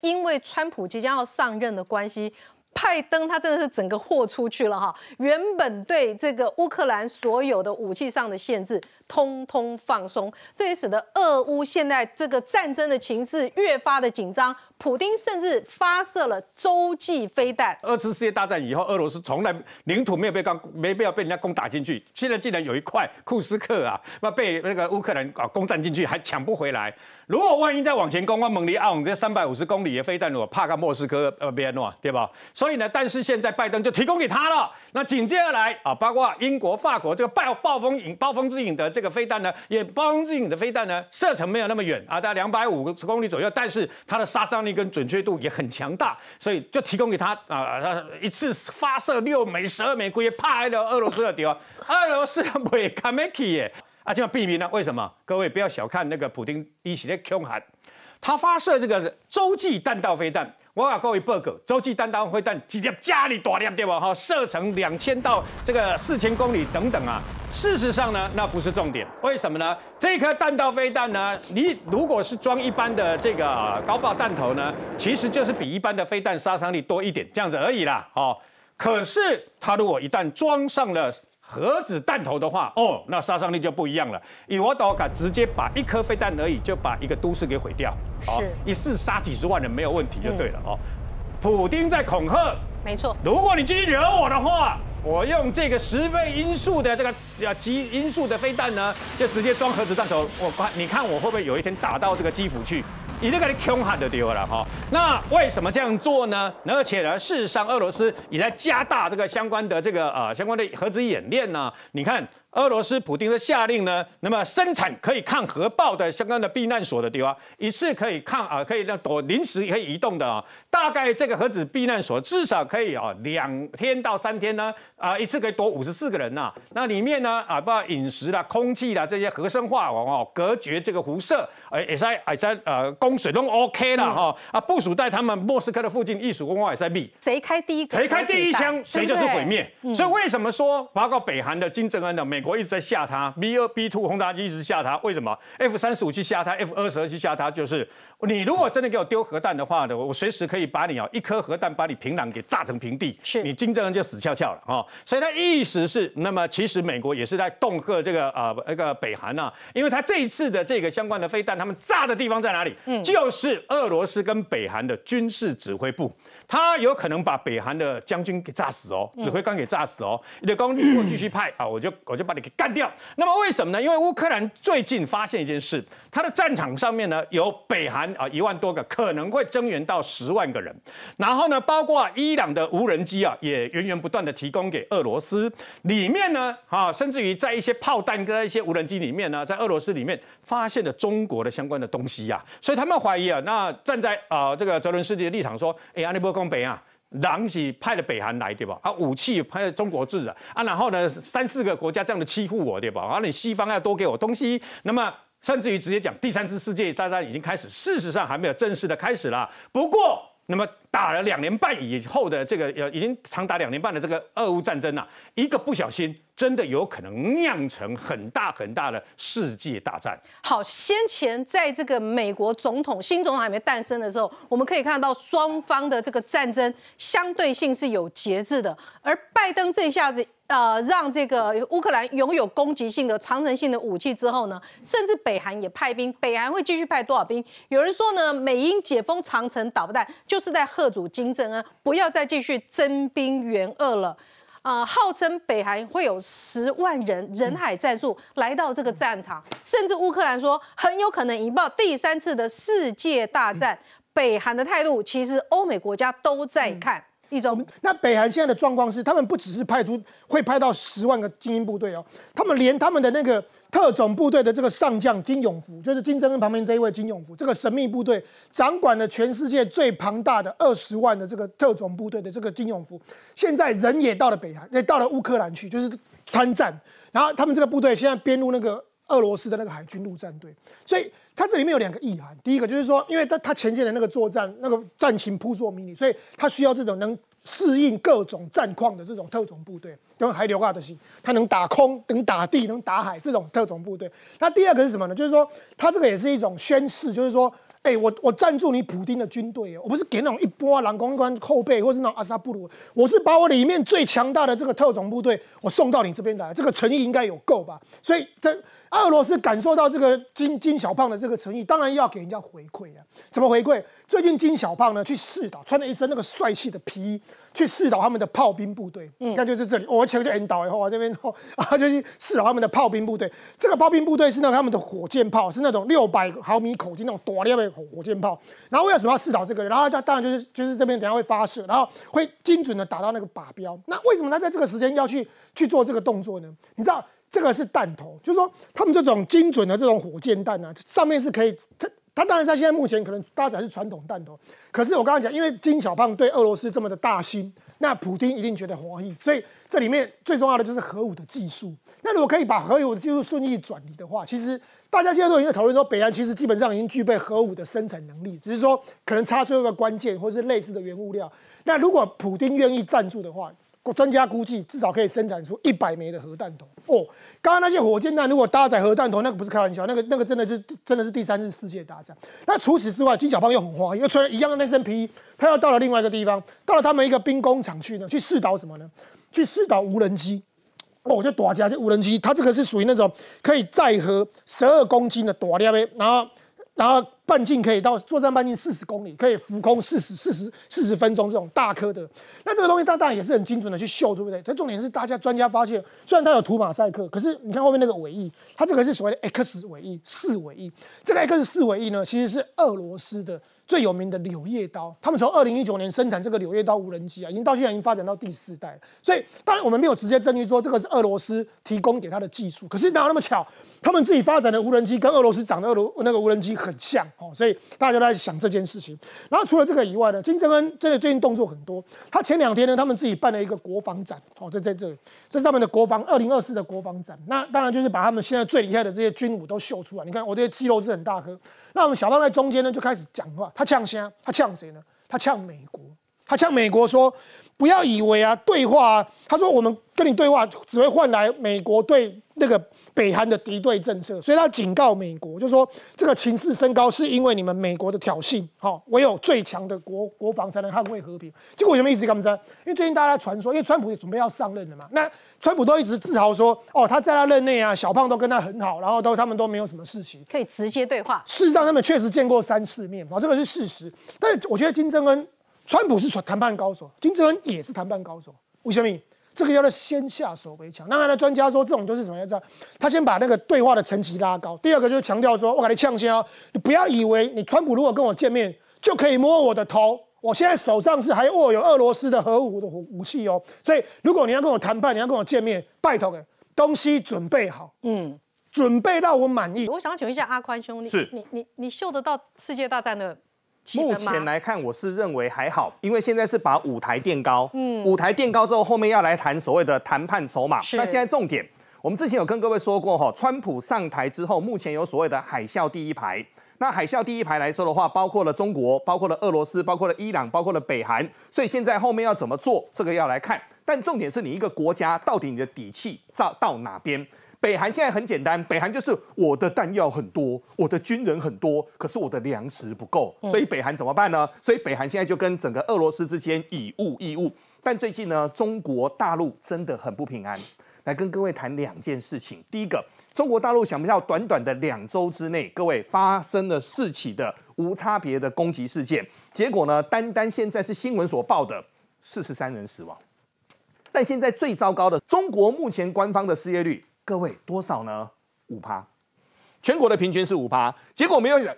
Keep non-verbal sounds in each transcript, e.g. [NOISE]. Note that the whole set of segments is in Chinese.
因为川普即将要上任的关系，拜登他真的是整个豁出去了哈！原本对这个乌克兰所有的武器上的限制，通通放松，这也使得俄乌现在这个战争的情势越发的紧张。普丁甚至发射了洲际飞弹。二次世界大战以后，俄罗斯从来领土没有被攻，没必要被人家攻打进去。现在竟然有一块库斯克啊，那被那个乌克兰啊攻占进去，还抢不回来。如果万一再往前攻，往蒙利奥，这三百五十公里的飞弹，如果怕个莫斯科呃别诺，对吧？所以呢，但是现在拜登就提供给他了。那紧接而来啊，包括英国、法国这个暴暴风影、暴风之影的这个飞弹呢，也暴风之影的飞弹呢，射程没有那么远啊，大概两百五十公里左右，但是它的杀伤力。跟准确度也很强大，所以就提供给他啊，他一次发射六枚、十二枚，直接啪了俄罗斯的头。俄罗斯会美 o m 耶？啊，这样避免了。为什么？各位不要小看那个普丁一系列 q 喊，他发射这个洲际弹道飞弹。我讲各位朋友，洲际弹道飞弹直接加你多亮点吧，哈，射程两千到这个四千公里等等啊。事实上呢，那不是重点，为什么呢？这颗弹道飞弹呢，你如果是装一般的这个高爆弹头呢，其实就是比一般的飞弹杀伤力多一点，这样子而已啦，哦。可是它如果一旦装上了，核子弹头的话，哦，那杀伤力就不一样了。以我刀卡直接把一颗飞弹而已，就把一个都市给毁掉。哦、一次杀几十万人没有问题就对了。哦，普丁在恐吓，没错。如果你继续惹我的话。我用这个十倍音速的这个呃极音速的飞弹呢，就直接装核子弹头。我，你看我会不会有一天打到这个基辅去？你那个穷喊的丢了哈。那为什么这样做呢？而且呢，事实上俄罗斯也在加大这个相关的这个呃相关的核子演练呢。你看。俄罗斯普京的下令呢，那么生产可以抗核爆的相关的避难所的地方，一次可以抗啊，可以躲临时可以移动的啊。大概这个盒子避难所至少可以啊两天到三天呢啊，一次可以躲五十四个人呐。那里面呢啊，把饮食啦、空气啦这些核生化哦隔绝这个辐射，哎，也在也在呃供水都 OK 了哈啊，部署在他们莫斯科的附近，艺术工况也在密。谁开第一，谁开第一枪，谁就是毁灭。所以为什么说包括北韩的金正恩的美？美国一直在吓他，B 二、B two 轰炸机一直吓他，为什么？F 三十五去吓他，F 二十二去吓他，就是你如果真的给我丢核弹的话呢，我随时可以把你啊，一颗核弹把你平壤给炸成平地，是你金正恩就死翘翘了哦。所以他意思是，那么其实美国也是在恫吓这个啊那个北韩呐，因为他这一次的这个相关的飞弹，他们炸的地方在哪里？嗯，就是俄罗斯跟北韩的军事指挥部，他有可能把北韩的将军给炸死哦，指挥官给炸死哦。你的攻如我继续派啊，我就我就。把你给干掉。那么为什么呢？因为乌克兰最近发现一件事，它的战场上面呢有北韩啊一万多个，可能会增援到十万个人。然后呢，包括伊朗的无人机啊，也源源不断的提供给俄罗斯。里面呢啊，甚至于在一些炮弹跟一些无人机里面呢，在俄罗斯里面发现了中国的相关的东西呀。所以他们怀疑啊，那站在啊这个泽伦斯基的立场说，哎，安不会攻北啊。狼是派了北韩来对吧？啊，武器派中国制的啊，然后呢，三四个国家这样的欺负我对吧？啊，你西方要多给我东西，那么甚至于直接讲第三次世界大战已经开始，事实上还没有正式的开始了。不过，那么打了两年半以后的这个呃，已经长达两年半的这个俄乌战争呐，一个不小心。真的有可能酿成很大很大的世界大战。好，先前在这个美国总统新总统还没诞生的时候，我们可以看到双方的这个战争相对性是有节制的。而拜登这一下子，呃，让这个乌克兰拥有攻击性的长城性的武器之后呢，甚至北韩也派兵，北韩会继续派多少兵？有人说呢，美英解封长城导弹，就是在喝阻金正恩不要再继续增兵援鄂了。啊，号称北韩会有十万人人海战术来到这个战场，甚至乌克兰说很有可能引爆第三次的世界大战。北韩的态度，其实欧美国家都在看。一种，那北韩现在的状况是，他们不只是派出会派到十万个精英部队哦，他们连他们的那个特种部队的这个上将金永福，就是金正恩旁边这一位金永福，这个神秘部队掌管了全世界最庞大的二十万的这个特种部队的这个金永福，现在人也到了北韩，也到了乌克兰去就是参战，然后他们这个部队现在编入那个。俄罗斯的那个海军陆战队，所以它这里面有两个意涵。第一个就是说，因为它它前线的那个作战那个战情扑朔迷离，所以它需要这种能适应各种战况的这种特种部队，跟海流挂的心，它能打空、能打地、能打海这种特种部队。那第二个是什么呢？就是说，它这个也是一种宣誓，就是说，哎，我我赞助你普丁的军队，我不是给那种一波蓝一关后背，或是那种阿萨布鲁，我是把我里面最强大的这个特种部队，我送到你这边来，这个诚意应该有够吧？所以这。俄罗斯感受到这个金金小胖的这个诚意，当然要给人家回馈啊。怎么回馈？最近金小胖呢，去试导，穿了一身那个帅气的皮衣，去试导他们的炮兵部队。嗯，那就是这里，我枪就引导，然后往这边，然 [LAUGHS] 啊就去试导他们的炮兵部队。这个炮兵部队是那他们的火箭炮，是那种六百毫米口径那种短列的火箭炮。然后为什么要试导这个？然后他当然就是就是这边等下会发射，然后会精准的打到那个靶标。那为什么他在这个时间要去去做这个动作呢？你知道？这个是弹头，就是说他们这种精准的这种火箭弹呢，上面是可以它它当然在现在目前可能搭载是传统弹头，可是我刚刚讲，因为金小胖对俄罗斯这么的大心，那普京一定觉得怀疑，所以这里面最重要的就是核武的技术。那如果可以把核武的技术顺利转移的话，其实大家现在都已经在讨论说，北韩其实基本上已经具备核武的生产能力，只是说可能差最后个关键或是类似的原物料。那如果普京愿意赞助的话，专家估计，至少可以生产出一百枚的核弹头。哦，刚刚那些火箭弹如果搭载核弹头，那个不是开玩笑，那个那个真的是真的是第三次世界大战。那除此之外，金小胖又很花，又穿一样的那身皮衣，他要到了另外一个地方，到了他们一个兵工厂去呢，去试导什么呢？去试导无人机。哦，我就躲家，就无人机，它这个是属于那种可以载荷十二公斤的躲掉呗。然后，然后。半径可以到作战半径四十公里，可以浮空四十、四十、四十分钟这种大颗的，那这个东西它当然也是很精准的去秀，对不对？它重点是大家专家发现，虽然它有涂马赛克，可是你看后面那个尾翼，它这个是所谓的 X 尾翼，四尾翼。这个 X 四尾翼呢，其实是俄罗斯的。最有名的柳叶刀，他们从二零一九年生产这个柳叶刀无人机啊，已经到现在已经发展到第四代所以当然我们没有直接证据说这个是俄罗斯提供给他的技术，可是哪有那么巧？他们自己发展的无人机跟俄罗斯长的俄罗那个无人机很像哦，所以大家都在想这件事情。然后除了这个以外呢，金正恩真的最近动作很多。他前两天呢，他们自己办了一个国防展哦，在在这里，这上面的国防二零二四的国防展，那当然就是把他们现在最厉害的这些军武都秀出来。你看我这些肌肉是很大颗，那我们小胖在中间呢就开始讲话。他呛谁？他呛谁呢？他呛美国，他呛美国说，不要以为啊，对话，他说我们跟你对话，只会换来美国对。那个北韩的敌对政策，所以他警告美国，就说这个情势升高是因为你们美国的挑衅。好，唯有最强的国国防才能捍卫和平。结果为什么一直干么子？因为最近大家传说，因为川普也准备要上任了嘛。那川普都一直自豪说，哦，他在他任内啊，小胖都跟他很好，然后都他们都没有什么事情可以直接对话。事实上，他们确实见过三次面，好，这个是事实。但我觉得金正恩、川普是谈判高手，金正恩也是谈判高手。为小么？这个叫做先下手为强。那然的专家说这种就是什么样子？他先把那个对话的层级拉高。第二个就是强调说，我给你呛先哦，你不要以为你川普如果跟我见面就可以摸我的头。我现在手上是还握有俄罗斯的核武的武器哦，所以如果你要跟我谈判，你要跟我见面，拜托，东西准备好，嗯，准备到我满意。我想请问一下阿宽兄弟，你你你嗅得到世界大战的？目前来看，我是认为还好，因为现在是把舞台垫高。嗯，舞台垫高之后，后面要来谈所谓的谈判筹码。那现在重点，我们之前有跟各位说过哈，川普上台之后，目前有所谓的海啸第一排。那海啸第一排来说的话，包括了中国，包括了俄罗斯，包括了伊朗，包括了北韩。所以现在后面要怎么做，这个要来看。但重点是你一个国家到底你的底气到到哪边。北韩现在很简单，北韩就是我的弹药很多，我的军人很多，可是我的粮食不够，所以北韩怎么办呢？所以北韩现在就跟整个俄罗斯之间以物易物。但最近呢，中国大陆真的很不平安。来跟各位谈两件事情。第一个，中国大陆想不到短短的两周之内，各位发生了四起的无差别的攻击事件，结果呢，单单现在是新闻所报的四十三人死亡。但现在最糟糕的，中国目前官方的失业率。各位多少呢？五趴，全国的平均是五趴。结果没有想，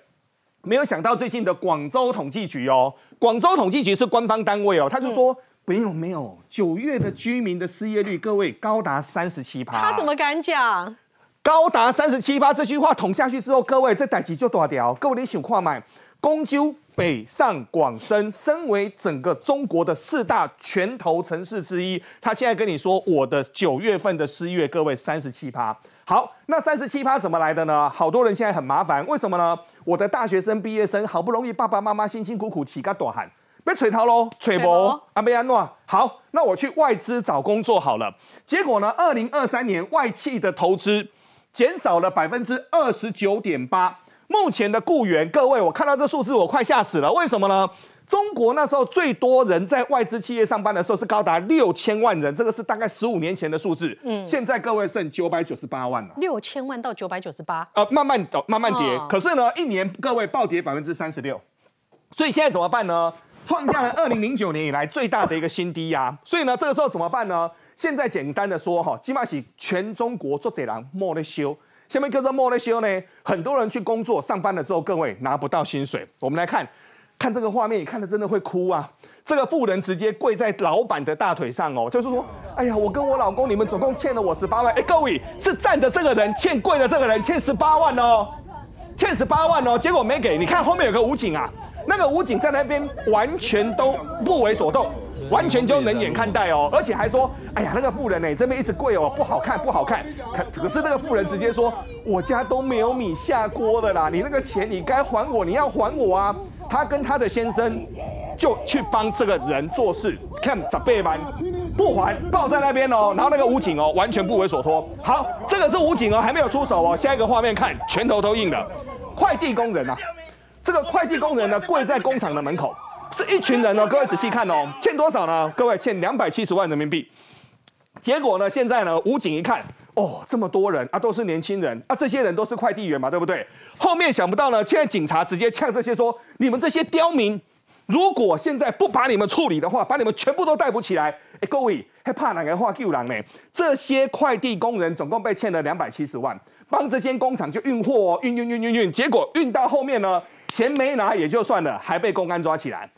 没有想到最近的广州统计局哦，广州统计局是官方单位哦，他就说没有没有，九月的居民的失业率各位高达三十七趴。他怎么敢讲？高达三十七趴这句话捅下去之后，各位这代志就断掉。各位你想看麦，公休北上广深，身为整个中国的四大拳头城市之一，他现在跟你说我的九月份的失业，各位三十七趴。好，那三十七趴怎么来的呢？好多人现在很麻烦，为什么呢？我的大学生毕业生好不容易，爸爸妈妈辛辛苦苦起个大汗，被吹逃喽，吹伯安倍安诺。好，那我去外资找工作好了。结果呢，二零二三年外企的投资减少了百分之二十九点八。目前的雇员，各位，我看到这数字，我快吓死了。为什么呢？中国那时候最多人在外资企业上班的时候是高达六千万人，这个是大概十五年前的数字。嗯，现在各位剩九百九十八万了。六千万到九百九十八，呃，慢慢慢慢跌。可是呢，一年各位暴跌百分之三十六，所以现在怎么办呢？创下了二零零九年以来最大的一个新低压。所以呢，这个时候怎么办呢？现在简单的说哈，起码是全中国做贼行莫得修。下面叫做莫雷西呢，很多人去工作上班了之后，各位拿不到薪水。我们来看看这个画面，你看的真的会哭啊！这个富人直接跪在老板的大腿上哦，就是说，哎呀，我跟我老公，你们总共欠了我十八万。哎，各位是站的这个人欠跪的这个人欠十八万哦，欠十八万哦，结果没给你看后面有个武警啊，那个武警在那边完全都不为所动。完全就冷眼看待哦，而且还说：“哎呀，那个富人呢，这边一直跪哦，不好看，不好看。”可可是那个富人直接说：“我家都没有米下锅的啦，你那个钱你该还我，你要还我啊！”他跟他的先生就去帮这个人做事，看咋背完不还，抱在那边哦。然后那个武警哦，完全不为所托。好，这个是武警哦，还没有出手哦。下一个画面看，拳头都硬了。快递工人呐，这个快递工人呢，跪在工厂的门口。是一群人哦，各位仔细看哦，欠多少呢？各位欠两百七十万人民币。结果呢，现在呢，武警一看，哦，这么多人啊，都是年轻人啊，这些人都是快递员嘛，对不对？后面想不到呢，现在警察直接呛这些说：“你们这些刁民，如果现在不把你们处理的话，把你们全部都逮捕起来。”哎，各位还怕哪个话救人呢？这些快递工人总共被欠了两百七十万，帮这间工厂就运货，运运运运运，结果运到后面呢，钱没拿也就算了，还被公安抓起来。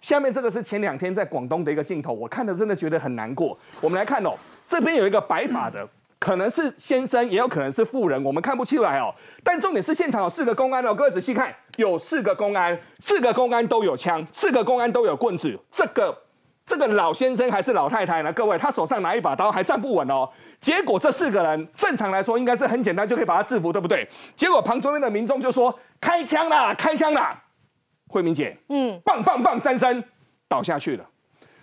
下面这个是前两天在广东的一个镜头，我看的真的觉得很难过。我们来看哦，这边有一个白发的，可能是先生，也有可能是富人，我们看不出来哦。但重点是现场有四个公安哦，各位仔细看，有四个公安，四个公安都有枪，四个公安都有棍子。这个这个老先生还是老太太呢？各位，他手上拿一把刀，还站不稳哦。结果这四个人，正常来说应该是很简单就可以把他制服，对不对？结果旁边边的民众就说：“开枪啦，开枪啦！”慧明姐，嗯，棒棒棒，三声倒下去了。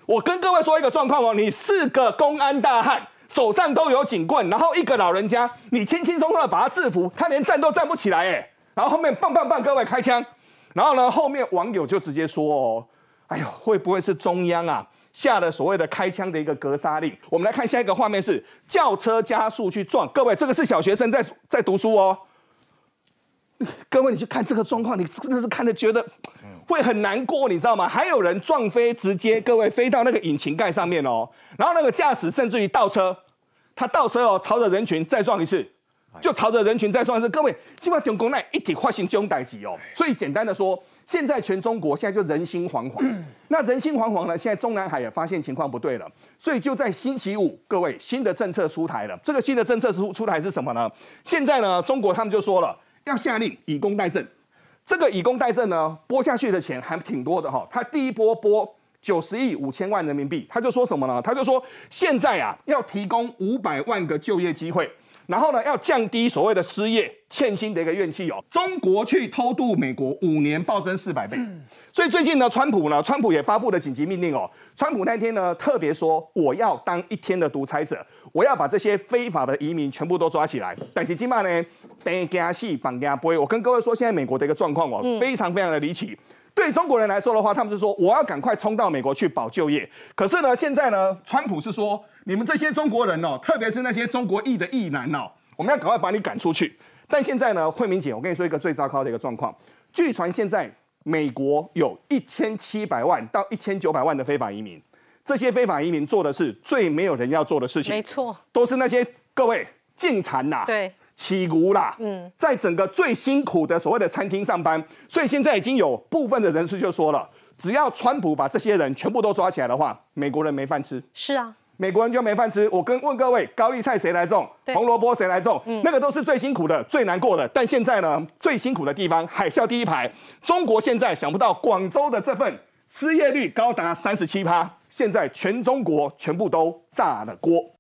我跟各位说一个状况哦，你四个公安大汉手上都有警棍，然后一个老人家，你轻轻松松的把他制服，他连站都站不起来哎。然后后面棒棒棒，各位开枪。然后呢，后面网友就直接说哦，哎呦，会不会是中央啊下了所谓的开枪的一个格杀令？我们来看下一个画面是轿车加速去撞，各位这个是小学生在在读书哦。各位你去看这个状况，你真的是看的觉得。会很难过，你知道吗？还有人撞飞，直接各位飞到那个引擎盖上面哦。然后那个驾驶甚至于倒车，他倒车哦，朝着人群再撞一次，就朝着人群再撞一次。各位，基本上停国内一体化型中代级哦。所以简单的说，现在全中国现在就人心惶惶。[CLEARS THROAT] 那人心惶惶呢？现在中南海也发现情况不对了，所以就在星期五，各位新的政策出台了。这个新的政策出出台是什么呢？现在呢，中国他们就说了，要下令以工代政。这个以工代赈呢，拨下去的钱还挺多的哈。他第一波拨九十亿五千万人民币，他就说什么呢？他就说现在啊，要提供五百万个就业机会，然后呢，要降低所谓的失业欠薪的一个怨气哦。中国去偷渡美国五年暴增四百倍，所以最近呢，川普呢，川普也发布了紧急命令哦。川普那天呢，特别说我要当一天的独裁者，我要把这些非法的移民全部都抓起来。但是今麦呢？等惊死，房价不？我跟各位说，现在美国的一个状况，哦，非常非常的离奇。对中国人来说的话，他们是说我要赶快冲到美国去保就业。可是呢，现在呢，川普是说你们这些中国人哦，特别是那些中国裔的裔男哦，我们要赶快把你赶出去。但现在呢，惠民姐，我跟你说一个最糟糕的一个状况。据传现在美国有一千七百万到一千九百万的非法移民，这些非法移民做的是最没有人要做的事情，没错，都是那些各位进残呐。对。起啦，嗯，在整个最辛苦的所谓的餐厅上班，所以现在已经有部分的人士就说了，只要川普把这些人全部都抓起来的话，美国人没饭吃。是啊，美国人就没饭吃。我跟问各位，高丽菜谁来种？红萝卜谁来种？那个都是最辛苦的、最难过的。但现在呢，最辛苦的地方，海啸第一排，中国现在想不到，广州的这份失业率高达三十七趴，现在全中国全部都炸了锅。